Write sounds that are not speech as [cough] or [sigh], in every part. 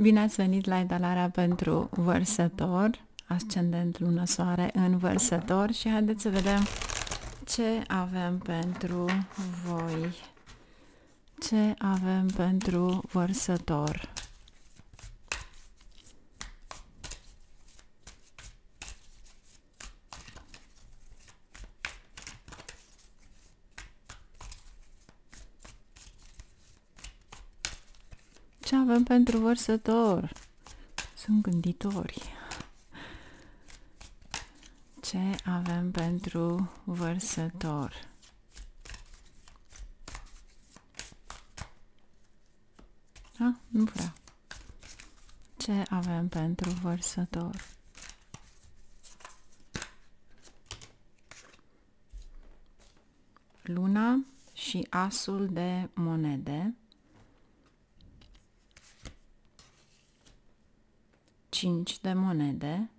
Bine ați venit la etalarea pentru vărsător, ascendent lună soare în vărsător și haideți să vedem ce avem pentru voi. Ce avem pentru vărsător? Ce avem pentru vărsător? Sunt gânditori. Ce avem pentru vărsător? Ah, nu vreau. Ce avem pentru vărsător? Luna și asul de monede. 5 de monede,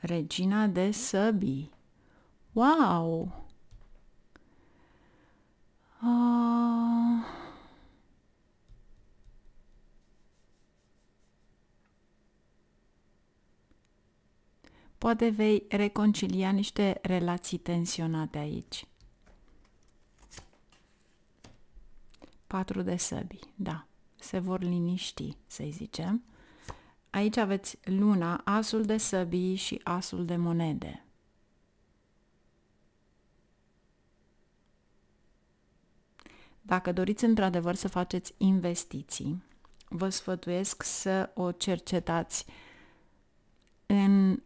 regina de săbii. Wow! Uh... Poate vei reconcilia niște relații tensionate aici. Patru de săbii, da se vor liniști, să-i zicem. Aici aveți luna, asul de săbii și asul de monede. Dacă doriți într-adevăr să faceți investiții, vă sfătuiesc să o cercetați în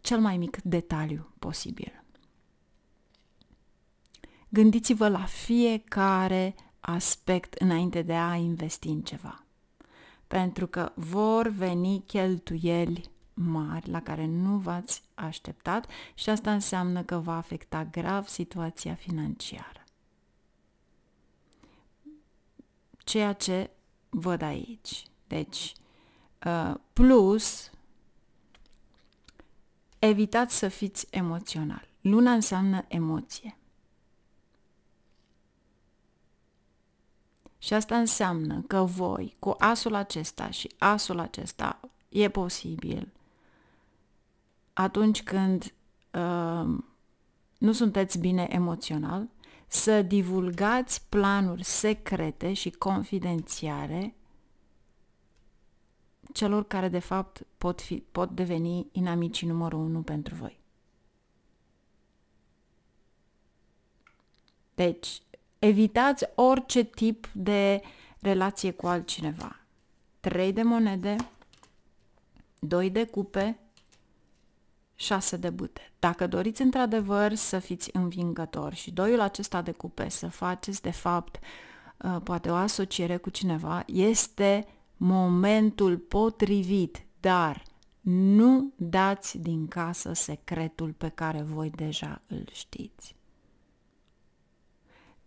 cel mai mic detaliu posibil. Gândiți-vă la fiecare aspect înainte de a investi în ceva. Pentru că vor veni cheltuieli mari la care nu v-ați așteptat și asta înseamnă că va afecta grav situația financiară. Ceea ce văd aici. Deci, ă, plus, evitați să fiți emoțional. Luna înseamnă emoție. Și asta înseamnă că voi, cu asul acesta și asul acesta, e posibil atunci când uh, nu sunteți bine emoțional, să divulgați planuri secrete și confidențiare celor care de fapt pot, fi, pot deveni inamicii numărul unu pentru voi. Deci, evitați orice tip de relație cu altcineva. 3 de monede, 2 de cupe, 6 de bute. Dacă doriți într-adevăr să fiți învingători și doiul acesta de cupe să faceți de fapt uh, poate o asociere cu cineva, este momentul potrivit, dar nu dați din casă secretul pe care voi deja îl știți.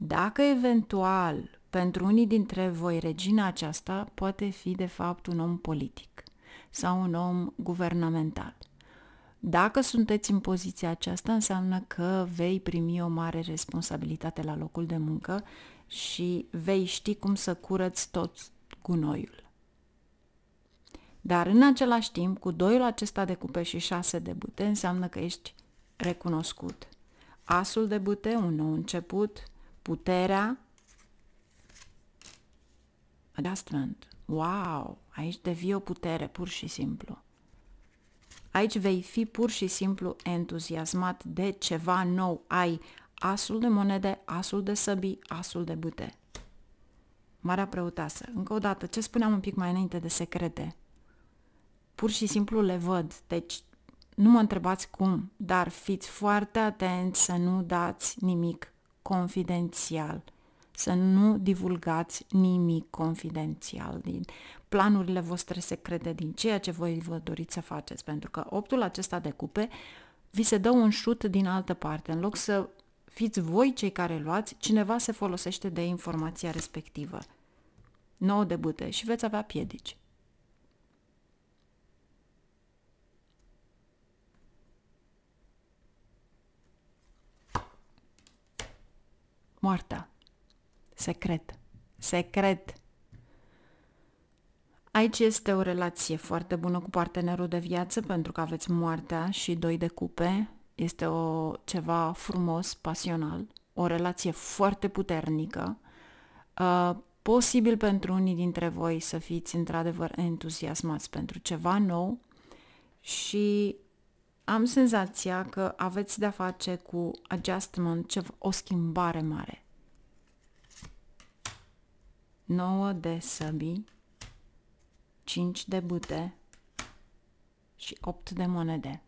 Dacă eventual, pentru unii dintre voi, regina aceasta poate fi de fapt un om politic sau un om guvernamental. Dacă sunteți în poziția aceasta, înseamnă că vei primi o mare responsabilitate la locul de muncă și vei ști cum să curăți tot gunoiul. Dar în același timp, cu doiul acesta de cupe și șase de bute, înseamnă că ești recunoscut. Asul de bute, un nou început, puterea, adjustment, wow, aici devii o putere pur și simplu. Aici vei fi pur și simplu entuziasmat de ceva nou. Ai asul de monede, asul de săbi, asul de bute. Marea preoteasă. Încă o dată, ce spuneam un pic mai înainte de secrete? Pur și simplu le văd, deci nu mă întrebați cum, dar fiți foarte atenți să nu dați nimic confidențial. Să nu divulgați nimic confidențial din planurile voastre secrete, din ceea ce voi vă doriți să faceți, pentru că optul acesta de cupe vi se dă un șut din altă parte. În loc să fiți voi cei care luați, cineva se folosește de informația respectivă. Nouă de bute și veți avea piedici. moartă. Secret. Secret. Aici este o relație foarte bună cu partenerul de viață pentru că aveți moartea și doi de cupe. Este o ceva frumos, pasional, o relație foarte puternică. Uh, posibil pentru unii dintre voi să fiți într-adevăr entuziasmați pentru ceva nou și am senzația că aveți de-a face cu adjustment, ce, o schimbare mare. 9 de săbii, 5 de bute și 8 de monede.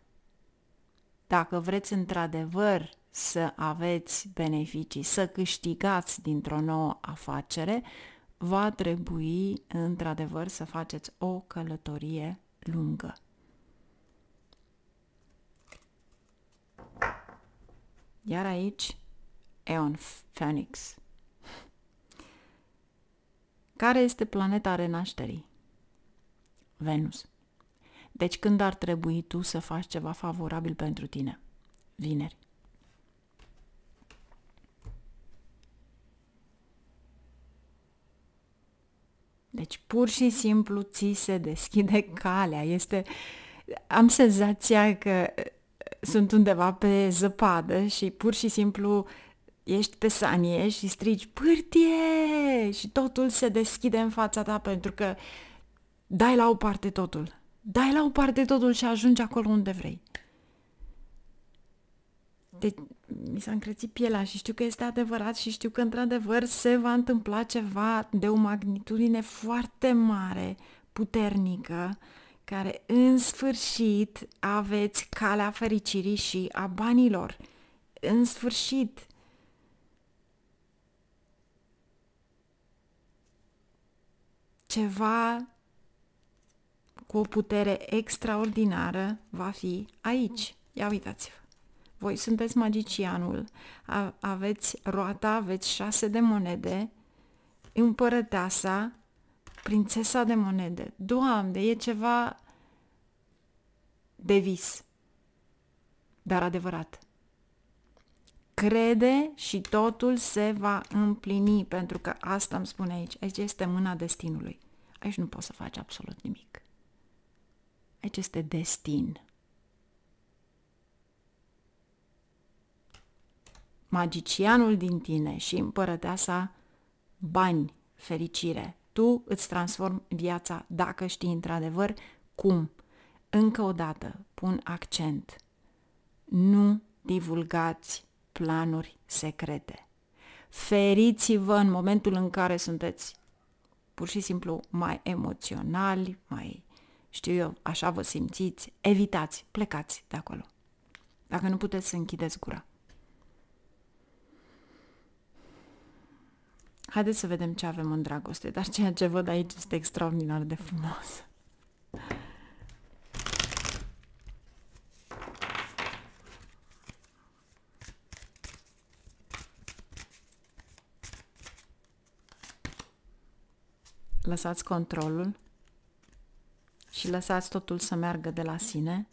Dacă vreți într-adevăr să aveți beneficii, să câștigați dintr-o nouă afacere, va trebui într-adevăr să faceți o călătorie lungă. Iar aici, Eon Phoenix. Care este planeta renașterii? Venus. Deci când ar trebui tu să faci ceva favorabil pentru tine? Vineri. Deci pur și simplu ți se deschide calea. Este am senzația că sunt undeva pe zăpadă și pur și simplu ești pe sanie și strigi pârtie și totul se deschide în fața ta pentru că dai la o parte totul. Dai la o parte totul și ajungi acolo unde vrei. Deci, mi s-a încrețit pielea și știu că este adevărat și știu că într-adevăr se va întâmpla ceva de o magnitudine foarte mare, puternică, uh, care în sfârșit aveți calea fericirii și a banilor. În sfârșit! Ceva cu o putere extraordinară va fi aici. Ia uitați-vă! Voi sunteți magicianul, aveți roata, aveți șase de monede, împărăteasa, prințesa de monede. Doamne, e ceva de vis, dar adevărat. Crede și totul se va împlini, pentru că asta îmi spune aici. Aici este mâna destinului. Aici nu poți să faci absolut nimic. Aici este destin. Magicianul din tine și împărăteasa bani, fericire, tu îți transform viața dacă știi într-adevăr cum. Încă o dată pun accent. Nu divulgați planuri secrete. Feriți-vă în momentul în care sunteți pur și simplu mai emoționali, mai știu eu, așa vă simțiți, evitați, plecați de acolo. Dacă nu puteți să închideți gura. Haideți să vedem ce avem în dragoste, dar ceea ce văd aici este extraordinar de frumos. Lăsați controlul și lăsați totul să meargă de la sine.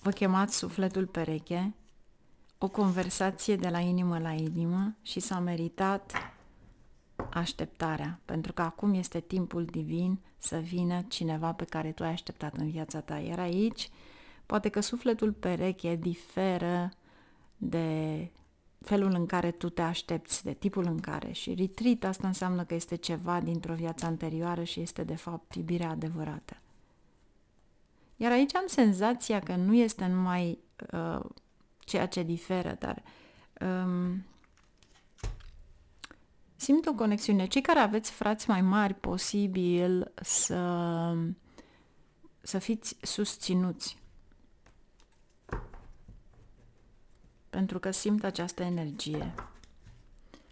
Vă chemați sufletul pereche, o conversație de la inimă la inimă și s-a meritat așteptarea, pentru că acum este timpul divin să vină cineva pe care tu ai așteptat în viața ta. Iar aici, poate că sufletul pereche diferă de felul în care tu te aștepți, de tipul în care. Și retreat asta înseamnă că este ceva dintr-o viață anterioară și este de fapt iubirea adevărată. Iar aici am senzația că nu este numai uh, ceea ce diferă, dar um, simt o conexiune. Cei care aveți frați mai mari, posibil să, să fiți susținuți. Pentru că simt această energie.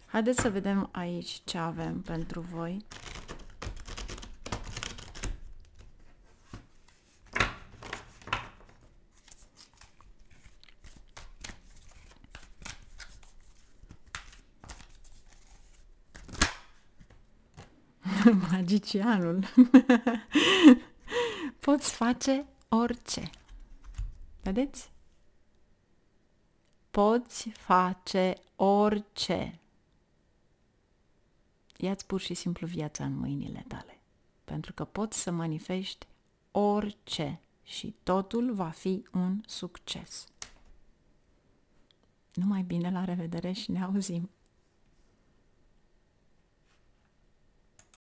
Haideți să vedem aici ce avem pentru voi. [laughs] magicianul. [laughs] Poți face orice. Vedeți? Poți face orice. Iați pur și simplu viața în mâinile tale, pentru că poți să manifesti orice și totul va fi un succes. Numai bine, la revedere și ne auzim!